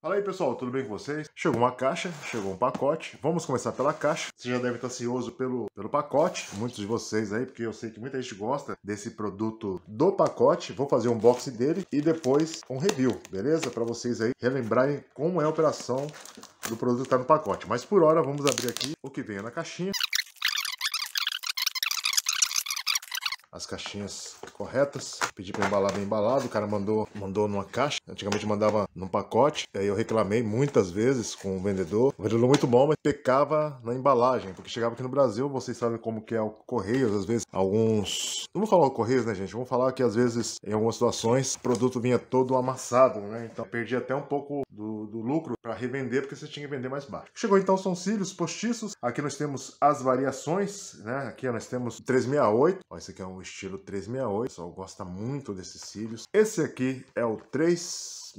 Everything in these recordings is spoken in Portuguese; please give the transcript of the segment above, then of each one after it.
Fala aí pessoal, tudo bem com vocês? Chegou uma caixa, chegou um pacote. Vamos começar pela caixa. Você já deve estar ansioso pelo, pelo pacote, muitos de vocês aí, porque eu sei que muita gente gosta desse produto do pacote. Vou fazer um unboxing dele e depois um review, beleza? Para vocês aí relembrarem como é a operação do produto que está no pacote. Mas por hora vamos abrir aqui o que vem na caixinha. as caixinhas corretas. Pedi para embalar bem embalado, o cara mandou, mandou numa caixa. Antigamente mandava num pacote. Aí eu reclamei muitas vezes com o vendedor. O vendedor muito bom, mas pecava na embalagem, porque chegava aqui no Brasil, vocês sabem como que é o Correios, às vezes alguns, não vou falar o Correios, né, gente? Vamos falar que às vezes em algumas situações o produto vinha todo amassado, né? Então perdi até um pouco do, do lucro para revender, porque você tinha que vender mais baixo. Chegou então cílios postiços. Aqui nós temos as variações, né? Aqui nós temos 368. Ó, esse aqui é um estilo 368. O pessoal gosta muito desses cílios. Esse aqui é o 3 366.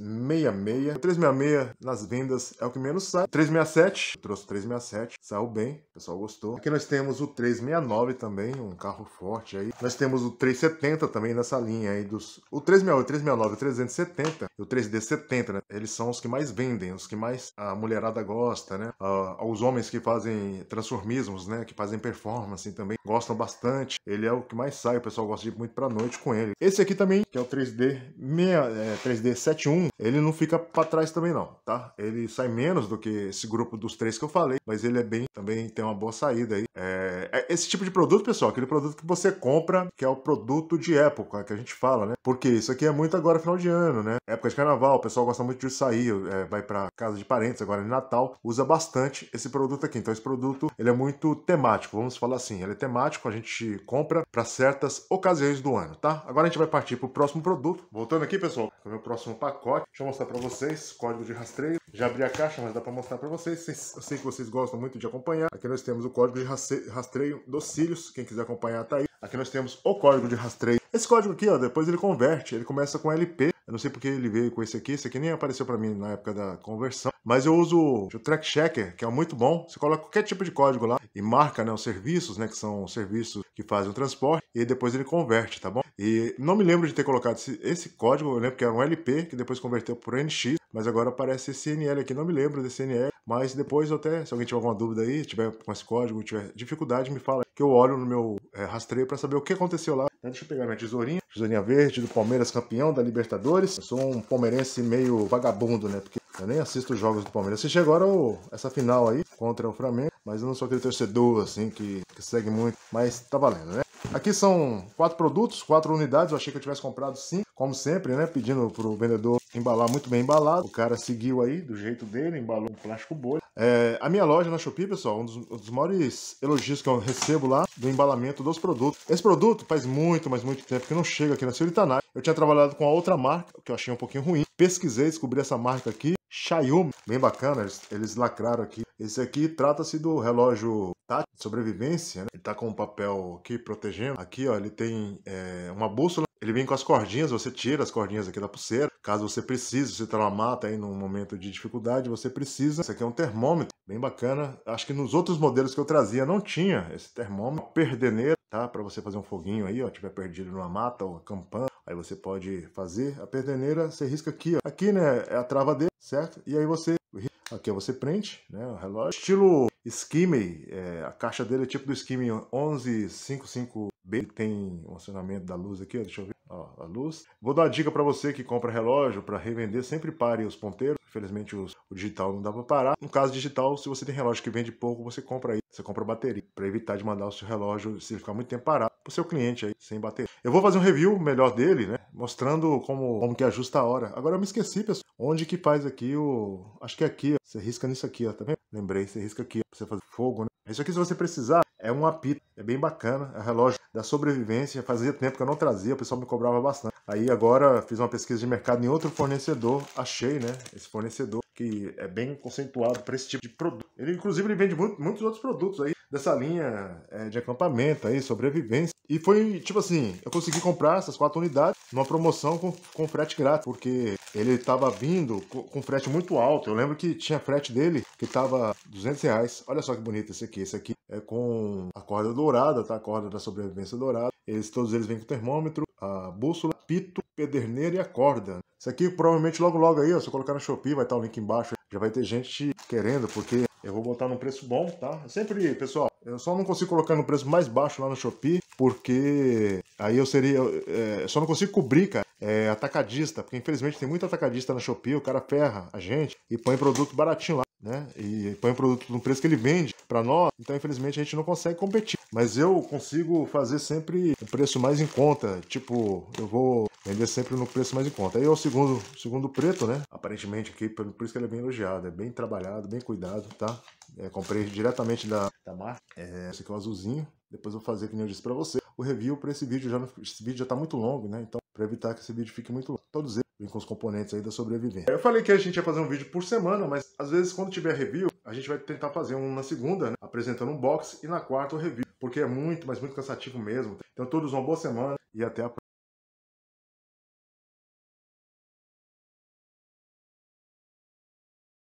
366 nas vendas é o que menos sai. 367, eu trouxe 367, saiu bem, o pessoal gostou. Aqui nós temos o 369 também, um carro forte aí. Nós temos o 370 também nessa linha aí dos... O 368, 369, 370 e o 3D70, né? Eles são os que mais vendem, os que mais a mulherada gosta, né? Ah, os homens que fazem transformismos, né? Que fazem performance também, gostam bastante. Ele é o que mais sai, o pessoal gosta de ir muito pra noite com ele. Esse aqui também, que é o 3D, 6, é, 3D71, ele não fica para trás também não, tá? Ele sai menos do que esse grupo dos três que eu falei, mas ele é bem, também tem uma boa saída aí. É, é esse tipo de produto, pessoal, aquele produto que você compra, que é o produto de época, que a gente fala, né? Porque isso aqui é muito agora final de ano, né? Época de carnaval, o pessoal gosta muito de sair, é, vai para casa de parentes agora em é Natal, usa bastante esse produto aqui. Então esse produto, ele é muito temático, vamos falar assim, ele é temático, a gente compra para certas ocasiões do ano, tá? Agora a gente vai partir para o próximo produto. Voltando aqui, pessoal, o meu próximo pacote, Deixa eu mostrar para vocês, código de rastreio. Já abri a caixa, mas dá para mostrar para vocês. Eu sei que vocês gostam muito de acompanhar. Aqui nós temos o código de rastreio dos cílios. Quem quiser acompanhar tá aí. Aqui nós temos o código de rastreio. Esse código aqui, ó, depois ele converte, ele começa com LP eu não sei porque ele veio com esse aqui. Esse aqui nem apareceu para mim na época da conversão. Mas eu uso o Track Checker, que é muito bom. Você coloca qualquer tipo de código lá e marca né, os serviços, né, que são os serviços que fazem o transporte. E depois ele converte, tá bom? E não me lembro de ter colocado esse, esse código. Eu lembro que era um LP, que depois converteu por NX. Mas agora aparece CNL aqui. Não me lembro desse CNL. Mas depois até, se alguém tiver alguma dúvida aí, tiver com esse código, tiver dificuldade, me fala que eu olho no meu é, rastreio para saber o que aconteceu lá então, deixa eu pegar minha tesourinha. Tesourinha verde do Palmeiras, campeão da Libertadores. Eu sou um palmeirense meio vagabundo, né? Porque eu nem assisto os jogos do Palmeiras. Assisti agora o, essa final aí contra o Flamengo, mas eu não sou aquele torcedor, assim, que, que segue muito. Mas tá valendo, né? Aqui são quatro produtos, quatro unidades. Eu achei que eu tivesse comprado cinco, como sempre, né? Pedindo pro vendedor embalar muito bem embalado. O cara seguiu aí do jeito dele, embalou um plástico bolha. É, a minha loja na Shopee, pessoal, um dos, um dos, maiores elogios que eu recebo lá do embalamento dos produtos. Esse produto faz muito, mas muito tempo que não chega aqui na Siritanai. Eu tinha trabalhado com a outra marca, que eu achei um pouquinho ruim. Pesquisei, descobri essa marca aqui. Xiaomi, bem bacana, eles, eles lacraram aqui. Esse aqui trata-se do relógio tática de sobrevivência, né? Ele tá com um papel aqui protegendo. Aqui, ó, ele tem é, uma bússola. Ele vem com as cordinhas, você tira as cordinhas aqui da pulseira. Caso você precise, você tá na mata aí num momento de dificuldade, você precisa. Isso aqui é um termômetro, bem bacana. Acho que nos outros modelos que eu trazia não tinha esse termômetro. Perdeneira, tá? Para você fazer um foguinho aí, ó, tiver perdido numa mata ou acampando. Aí você pode fazer a perdeneira, você risca aqui, ó. Aqui, né, é a trava dele, certo? E aí você Aqui é você prende né, o relógio. Estilo Skimming, é, a caixa dele é tipo do Skimming 1155B. Tem um acionamento da luz aqui, ó, deixa eu ver. Ó, a luz. Vou dar uma dica para você que compra relógio para revender, sempre pare os ponteiros. Infelizmente os, o digital não dá para parar. No caso digital, se você tem relógio que vende pouco, você compra aí, você compra bateria para evitar de mandar o seu relógio se ele ficar muito tempo parado o seu cliente aí, sem bater. Eu vou fazer um review melhor dele, né? Mostrando como, como que ajusta a hora. Agora eu me esqueci, pessoal. Onde que faz aqui o... Acho que é aqui, ó. Você risca nisso aqui, ó, tá vendo? Lembrei, você risca aqui, ó, pra você fazer fogo, né? Isso aqui, se você precisar, é um apito. É bem bacana. É um relógio da sobrevivência. Fazia tempo que eu não trazia, o pessoal me cobrava bastante. Aí agora fiz uma pesquisa de mercado em outro fornecedor. Achei, né? Esse fornecedor que é bem conceituado para esse tipo de produto. Ele, inclusive, ele vende muito, muitos outros produtos aí dessa linha é, de acampamento aí, sobrevivência. E foi, tipo assim, eu consegui comprar essas quatro unidades numa promoção com, com frete grátis, porque ele estava vindo com, com, frete muito alto. Eu lembro que tinha frete dele que estava 200 reais. Olha só que bonito esse aqui. Esse aqui é com a corda dourada, tá? A corda da sobrevivência dourada. Eles, todos eles vêm com termômetro, a bússola, pito, pederneira e a corda. Isso aqui provavelmente logo logo aí, ó, se eu colocar no Shopee, vai estar o link embaixo. Já vai ter gente querendo, porque eu vou botar num preço bom, tá? Eu sempre, pessoal, eu só não consigo colocar no preço mais baixo lá no Shopee, porque aí eu seria... É, só não consigo cobrir, cara, é, atacadista, porque infelizmente tem muito atacadista na Shopee, o cara ferra a gente e põe produto baratinho lá né? E põe o produto no preço que ele vende para nós, então infelizmente a gente não consegue competir. Mas eu consigo fazer sempre um preço mais em conta, tipo, eu vou vender sempre no preço mais em conta. Aí é o segundo, segundo preto, né? Aparentemente aqui, por isso que ele é bem elogiado, é bem trabalhado, bem cuidado, tá? É, comprei diretamente da, da marca. É, esse aqui é o azulzinho. Depois vou fazer, que nem eu disse para você, o review para esse vídeo. Já, esse vídeo já tá muito longo, né? Então, para evitar que esse vídeo fique muito longo. Todos eles com os componentes aí da sobrevivência. Eu falei que a gente ia fazer um vídeo por semana, mas às vezes quando tiver review, a gente vai tentar fazer um na segunda, né? apresentando um box e na quarta o review, porque é muito, mas muito cansativo mesmo. Então todos uma boa semana e até a próxima.